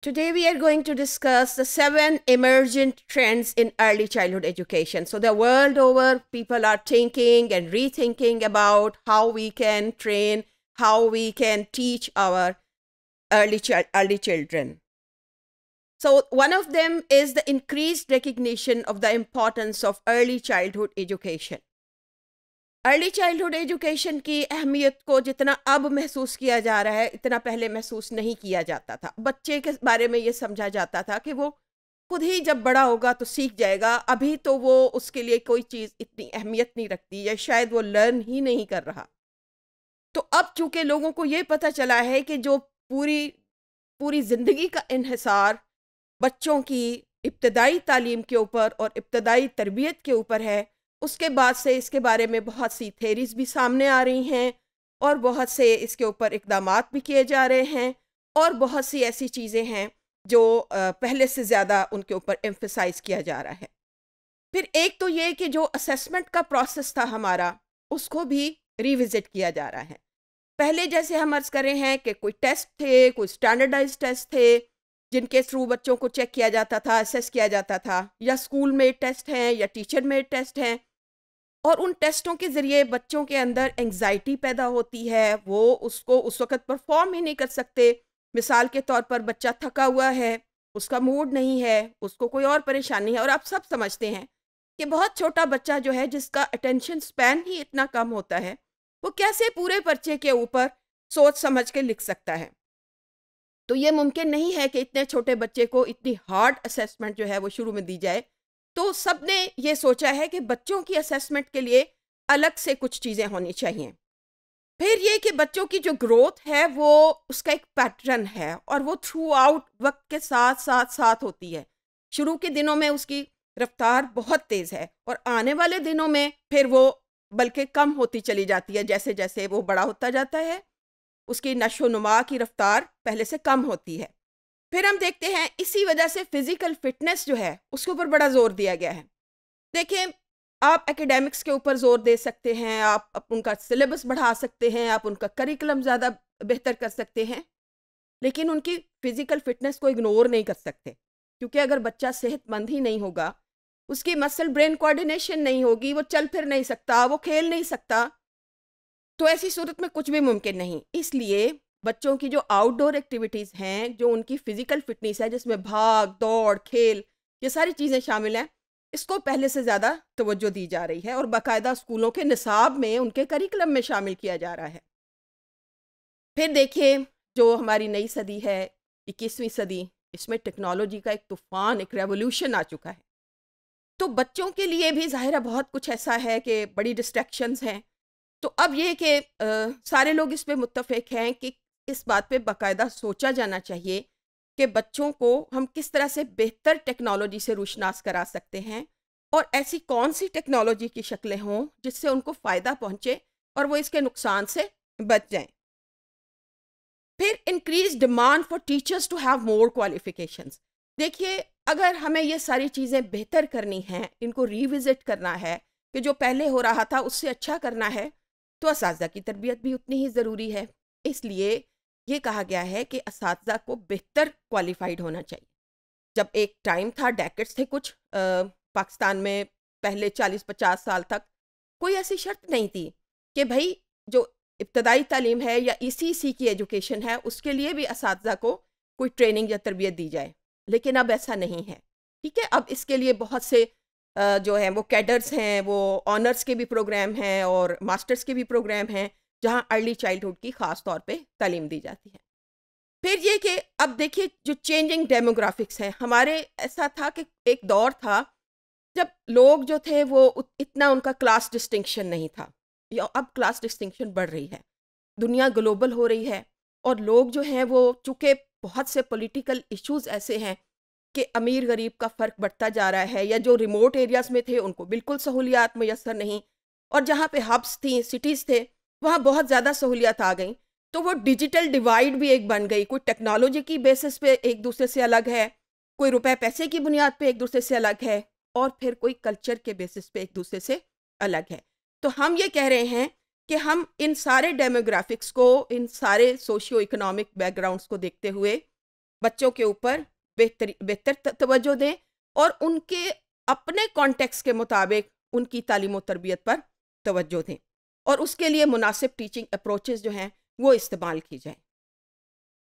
Today, we are going to discuss the seven emergent trends in early childhood education. So, the world over, people are thinking and rethinking about how we can train, how we can teach our early, early children. So, one of them is the increased recognition of the importance of early childhood education. Early childhood education की अहमियत को जितना अब महसूस किया जा रहा है इतना पहले महसूस नहीं किया जाता था बच्चे के बारे में ये समझा जाता था कि वो खुद ही जब बड़ा होगा तो सीख जाएगा अभी तो वो उसके लिए कोई चीज़ इतनी अहमियत नहीं रखती या शायद वो लर्न ही नहीं कर रहा तो अब चूंकि लोगों को ये पता चला है कि जो पूरी पूरी ज़िंदगी का इहसार बच्चों की इब्तदाई तालीम के ऊपर और इब्तदाई तरबियत के ऊपर है उसके बाद से इसके बारे में बहुत सी थेरीज भी सामने आ रही हैं और बहुत से इसके ऊपर इकदाम भी किए जा रहे हैं और बहुत सी ऐसी चीज़ें हैं जो पहले से ज़्यादा उनके ऊपर एम्फिसाइज किया जा रहा है फिर एक तो ये कि जो असेसमेंट का प्रोसेस था हमारा उसको भी रिविज़िट किया जा रहा है पहले जैसे हम अर्ज़ करें हैं कि कोई टेस्ट थे कोई स्टैंडर्डाइज टेस्ट थे जिनके थ्रू बच्चों को चेक किया जाता था असेस किया जाता था या स्कूल में टेस्ट हैं या टीचर में टेस्ट हैं और उन टेस्टों के ज़रिए बच्चों के अंदर एंग्जाइटी पैदा होती है वो उसको उस वक्त परफॉर्म ही नहीं कर सकते मिसाल के तौर पर बच्चा थका हुआ है उसका मूड नहीं है उसको कोई और परेशानी है और आप सब समझते हैं कि बहुत छोटा बच्चा जो है जिसका अटेंशन स्पैन ही इतना कम होता है वो कैसे पूरे पर्चे के ऊपर सोच समझ के लिख सकता है तो ये मुमकिन नहीं है कि इतने छोटे बच्चे को इतनी हार्ड असेसमेंट जो है वो शुरू में दी जाए तो सब ने यह सोचा है कि बच्चों की असेसमेंट के लिए अलग से कुछ चीज़ें होनी चाहिए फिर ये कि बच्चों की जो ग्रोथ है वो उसका एक पैटर्न है और वो थ्रू आउट वक्त के साथ साथ साथ होती है शुरू के दिनों में उसकी रफ्तार बहुत तेज़ है और आने वाले दिनों में फिर वो बल्कि कम होती चली जाती है जैसे जैसे वो बड़ा होता जाता है उसकी नशो नुमा की रफ्तार पहले से कम होती है फिर हम देखते हैं इसी वजह से फिज़िकल फिटनेस जो है उसके ऊपर बड़ा ज़ोर दिया गया है देखिए आप एकेडमिक्स के ऊपर ज़ोर दे सकते हैं आप, आप उनका सिलेबस बढ़ा सकते हैं आप उनका करिकुलम ज़्यादा बेहतर कर सकते हैं लेकिन उनकी फ़िज़िकल फिटनेस को इग्नोर नहीं कर सकते क्योंकि अगर बच्चा सेहतमंद ही नहीं होगा उसकी मसल ब्रेन कोऑर्डिनेशन नहीं होगी वो चल फिर नहीं सकता वो खेल नहीं सकता तो ऐसी सूरत में कुछ भी मुमकिन नहीं इसलिए बच्चों की जो आउटडोर एक्टिविटीज़ हैं जो उनकी फ़िज़िकल फिटनेस है जिसमें भाग दौड़ खेल ये सारी चीज़ें शामिल हैं इसको पहले से ज़्यादा तवज्जो दी जा रही है और बाकायदा स्कूलों के निसाब में उनके करिकुलम में शामिल किया जा रहा है फिर देखिए जो हमारी नई सदी है इक्कीसवीं सदी इसमें टेक्नोलॉजी का एक तूफ़ान एक रेवोल्यूशन आ चुका है तो बच्चों के लिए भी ज़ाहिर है बहुत कुछ ऐसा है कि बड़ी डिस्ट्रैक्शंस हैं तो अब ये कि सारे लोग इस पर मुतफ़ हैं कि इस बात पे बाकायदा सोचा जाना चाहिए कि बच्चों को हम किस तरह से बेहतर टेक्नोलॉजी से रोशनास करा सकते हैं और ऐसी कौन सी टेक्नोलॉजी की शक्लें हों जिससे उनको फ़ायदा पहुँचे और वो इसके नुकसान से बच जाएं। फिर increase demand for teachers to have more qualifications देखिए अगर हमें ये सारी चीज़ें बेहतर करनी हैं इनको रिविज़िट करना है कि जो पहले हो रहा था उससे अच्छा करना है तो इस की तरबियत भी उतनी ही ज़रूरी है इसलिए ये कहा गया है कि इस को बेहतर क्वालिफाइड होना चाहिए जब एक टाइम था डैकेट्स थे कुछ आ, पाकिस्तान में पहले 40-50 साल तक कोई ऐसी शर्त नहीं थी कि भाई जो इब्तदाई तालीम है या ई e सी की एजुकेशन है उसके लिए भी इस को कोई ट्रेनिंग या तरबियत दी जाए लेकिन अब ऐसा नहीं है ठीक है अब इसके लिए बहुत से जो है वो कैडर्स हैं वो ऑनर्स के भी प्रोग्राम हैं और मास्टर्स के भी प्रोग्राम हैं जहाँ अर्ली चाइल्डहुड की ख़ास तौर पे तालीम दी जाती है फिर ये कि अब देखिए जो चेंजिंग डेमोग्राफिक्स हैं हमारे ऐसा था कि एक दौर था जब लोग जो थे वो इतना उनका क्लास डिस्टिंक्शन नहीं था या अब क्लास डिस्टिंक्शन बढ़ रही है दुनिया ग्लोबल हो रही है और लोग जो हैं वो चूँकि बहुत से पॉलिटिकल इश्यूज ऐसे हैं कि अमीर गरीब का फ़र्क बढ़ता जा रहा है या जो रिमोट एरियाज़ में थे उनको बिल्कुल सहूलियात मैसर नहीं और जहाँ पे हब्स थी सिटीज़ थे वहाँ बहुत ज़्यादा सहूलियत आ गई तो वो डिजिटल डिवाइड भी एक बन गई कोई टेक्नोलॉजी की बेसिस पे एक दूसरे से अलग है कोई रुपए पैसे की बुनियाद पे एक दूसरे से अलग है और फिर कोई कल्चर के बेसिस पे एक दूसरे से अलग है तो हम ये कह रहे हैं कि हम इन सारे डेमोग्राफिक्स को इन सारे सोशियो इकोनॉमिक बैकग्राउंड्स को देखते हुए बच्चों के ऊपर बेहतर बेहतर तवज्जो दें और उनके अपने कॉन्टेक्स्ट के मुताबिक उनकी तालीम तरबियत पर तवज्जो दें और उसके लिए मुनासिब टीचिंग अप्रोचेज़ जो हैं वो इस्तेमाल की जाएँ